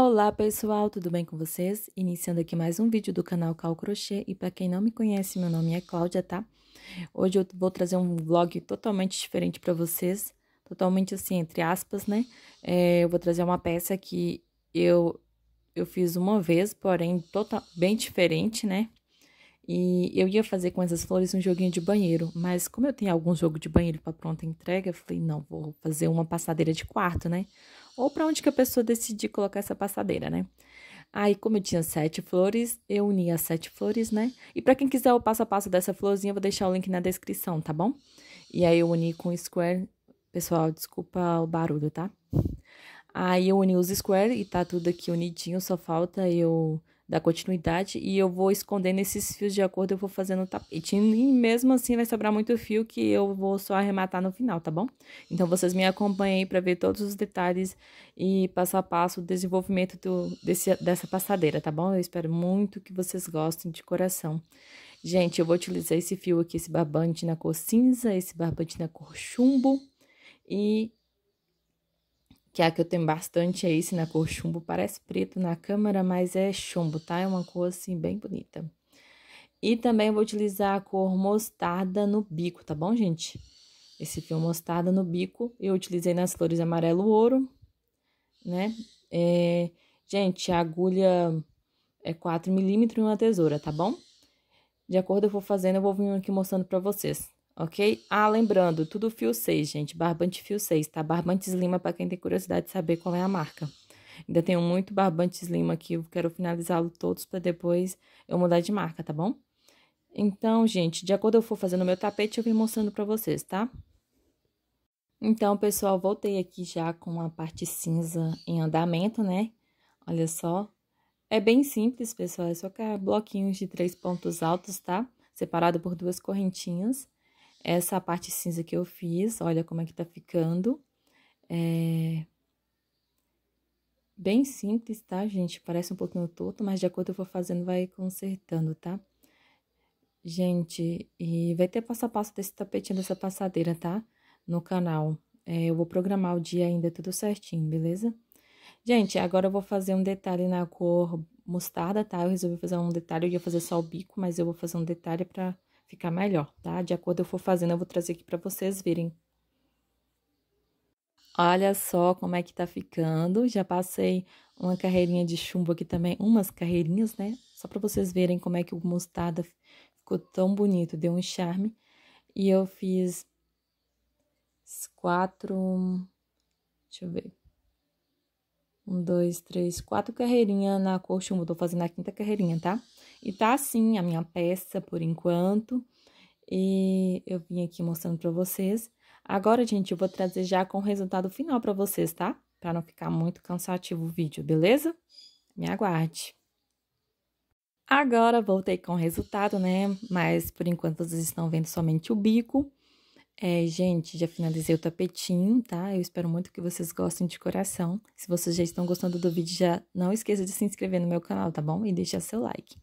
Olá pessoal, tudo bem com vocês? Iniciando aqui mais um vídeo do canal Cal Crochê e para quem não me conhece, meu nome é Cláudia, tá? Hoje eu vou trazer um vlog totalmente diferente para vocês, totalmente assim, entre aspas, né? É, eu vou trazer uma peça que eu, eu fiz uma vez, porém total, bem diferente, né? E eu ia fazer com essas flores um joguinho de banheiro, mas como eu tenho algum jogo de banheiro para pronta entrega, eu falei, não, vou fazer uma passadeira de quarto, né? Ou para onde que a pessoa decidir colocar essa passadeira, né? Aí, como eu tinha sete flores, eu uni as sete flores, né? E para quem quiser o passo a passo dessa florzinha, eu vou deixar o link na descrição, tá bom? E aí eu uni com square. Pessoal, desculpa o barulho, tá? Aí eu uni os square e tá tudo aqui unidinho, só falta eu da continuidade e eu vou escondendo esses fios de acordo, eu vou fazendo o tapete. E mesmo assim vai sobrar muito fio que eu vou só arrematar no final, tá bom? Então vocês me acompanhem para ver todos os detalhes e passo a passo o desenvolvimento do, desse, dessa passadeira, tá bom? Eu espero muito que vocês gostem de coração. Gente, eu vou utilizar esse fio aqui, esse barbante na cor cinza, esse barbante na cor chumbo e que é a que eu tenho bastante é esse na cor chumbo, parece preto na câmera, mas é chumbo, tá? É uma cor assim bem bonita. E também vou utilizar a cor mostarda no bico, tá bom, gente? Esse fio mostarda no bico eu utilizei nas flores amarelo ouro, né? É, gente, a agulha é 4 milímetros e uma tesoura, tá bom? De acordo eu vou fazendo, eu vou vir aqui mostrando pra vocês ok? Ah, lembrando, tudo fio 6, gente, barbante fio 6, tá? Barbantes Lima, para quem tem curiosidade de saber qual é a marca. Ainda tenho muito barbantes Lima aqui, eu quero finalizá-lo todos para depois eu mudar de marca, tá bom? Então, gente, de acordo eu for fazendo meu tapete, eu vim mostrando para vocês, tá? Então, pessoal, voltei aqui já com a parte cinza em andamento, né? Olha só. É bem simples, pessoal, é só é bloquinhos de três pontos altos, tá? Separado por duas correntinhas. Essa parte cinza que eu fiz, olha como é que tá ficando. É... Bem simples, tá, gente? Parece um pouquinho torto, mas de acordo que eu for fazendo, vai consertando, tá? Gente, e vai ter passo a passo desse tapetinho, dessa passadeira, tá? No canal. É, eu vou programar o dia ainda tudo certinho, beleza? Gente, agora eu vou fazer um detalhe na cor mostarda, tá? Eu resolvi fazer um detalhe, eu ia fazer só o bico, mas eu vou fazer um detalhe pra ficar melhor, tá? De acordo eu for fazendo, eu vou trazer aqui para vocês verem. Olha só como é que tá ficando. Já passei uma carreirinha de chumbo aqui também, umas carreirinhas, né? Só para vocês verem como é que o mostarda ficou tão bonito, deu um charme. E eu fiz quatro, deixa eu ver, um, dois, três, quatro carreirinhas na cor chumbo. Tô fazendo a quinta carreirinha, tá? E tá assim a minha peça por enquanto. E eu vim aqui mostrando pra vocês. Agora, gente, eu vou trazer já com o resultado final pra vocês, tá? Pra não ficar muito cansativo o vídeo, beleza? Me aguarde. Agora, voltei com o resultado, né? Mas, por enquanto, vocês estão vendo somente o bico. É, gente, já finalizei o tapetinho, tá? Eu espero muito que vocês gostem de coração. Se vocês já estão gostando do vídeo, já não esqueça de se inscrever no meu canal, tá bom? E deixar seu like.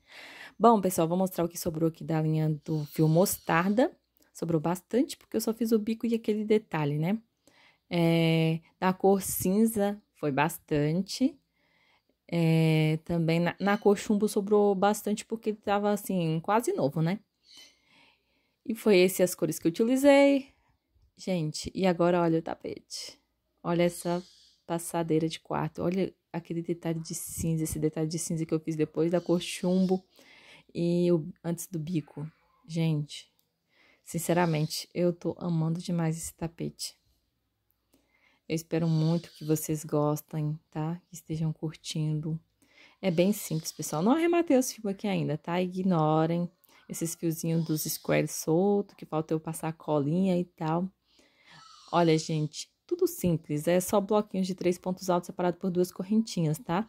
Bom, pessoal, vou mostrar o que sobrou aqui da linha do fio mostarda. Sobrou bastante, porque eu só fiz o bico e aquele detalhe, né? É, da cor cinza foi bastante. É, também na, na cor chumbo sobrou bastante, porque tava, assim, quase novo, né? E foi esse as cores que eu utilizei. Gente, e agora olha o tapete. Olha essa passadeira de quarto. Olha aquele detalhe de cinza, esse detalhe de cinza que eu fiz depois da cor chumbo e o, antes do bico. Gente, sinceramente, eu tô amando demais esse tapete. Eu espero muito que vocês gostem, tá? Que estejam curtindo. É bem simples, pessoal. Não arrematei os fios aqui ainda, tá? Ignorem esses fiozinhos dos squares solto, que falta eu passar a colinha e tal. Olha, gente, tudo simples, é só bloquinhos de três pontos altos separados por duas correntinhas, tá?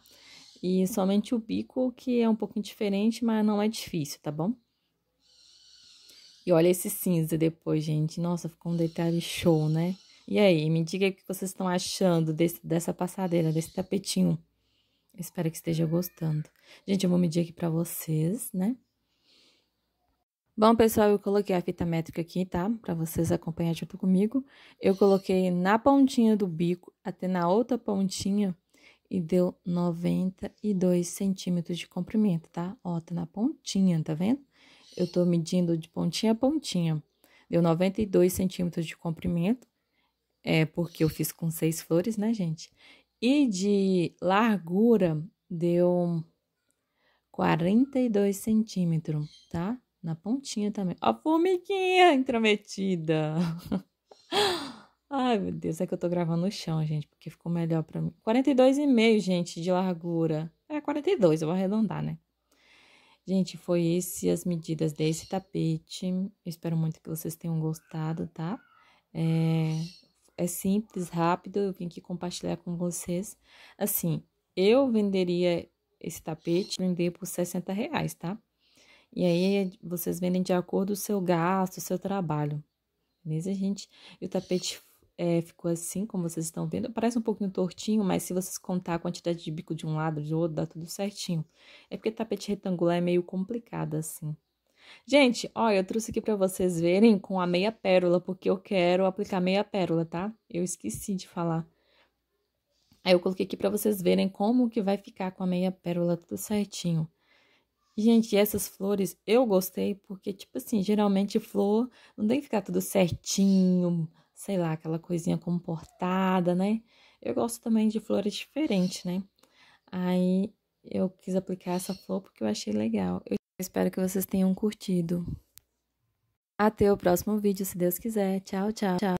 E somente o bico, que é um pouquinho diferente, mas não é difícil, tá bom? E olha esse cinza depois, gente. Nossa, ficou um detalhe show, né? E aí, me diga o que vocês estão achando desse, dessa passadeira, desse tapetinho. Espero que esteja gostando. Gente, eu vou medir aqui pra vocês, né? Bom, pessoal, eu coloquei a fita métrica aqui, tá? Para vocês acompanhar junto comigo. Eu coloquei na pontinha do bico até na outra pontinha e deu 92 centímetros de comprimento, tá? Ó, tá na pontinha, tá vendo? Eu tô medindo de pontinha a pontinha. Deu 92 centímetros de comprimento, é porque eu fiz com seis flores, né, gente? E de largura deu 42 centímetros, tá? Na pontinha também. Ó, a formiguinha intrometida. Ai, meu Deus, é que eu tô gravando no chão, gente, porque ficou melhor pra mim. 42,5, gente, de largura. É 42, eu vou arredondar, né? Gente, foi esse as medidas desse tapete. espero muito que vocês tenham gostado, tá? É, é simples, rápido, eu vim aqui compartilhar com vocês. Assim, eu venderia esse tapete, vender por 60 reais, tá? E aí é vocês vendem de acordo com o seu gasto, o seu trabalho. Beleza, gente? E o tapete é, ficou assim, como vocês estão vendo. Parece um pouquinho tortinho, mas se vocês contar a quantidade de bico de um lado, de outro, dá tudo certinho. É porque tapete retangular é meio complicado assim. Gente, olha, eu trouxe aqui para vocês verem com a meia pérola, porque eu quero aplicar meia pérola, tá? Eu esqueci de falar. Aí eu coloquei aqui para vocês verem como que vai ficar com a meia pérola tudo certinho. Gente, essas flores eu gostei porque, tipo assim, geralmente flor não tem que ficar tudo certinho, sei lá, aquela coisinha comportada, né? Eu gosto também de flores diferentes, né? Aí eu quis aplicar essa flor porque eu achei legal. Eu espero que vocês tenham curtido. Até o próximo vídeo, se Deus quiser. Tchau, tchau, tchau.